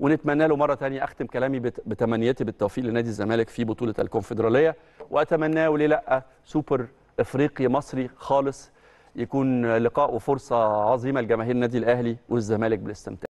ونتمنى له مره ثانيه اختم كلامي بتمنياتي بالتوفيق لنادي الزمالك في بطوله الكونفدراليه واتمنى وليه لا سوبر افريقي مصري خالص يكون لقاء وفرصه عظيمه لجماهير النادي الاهلي والزمالك بالاستمتاع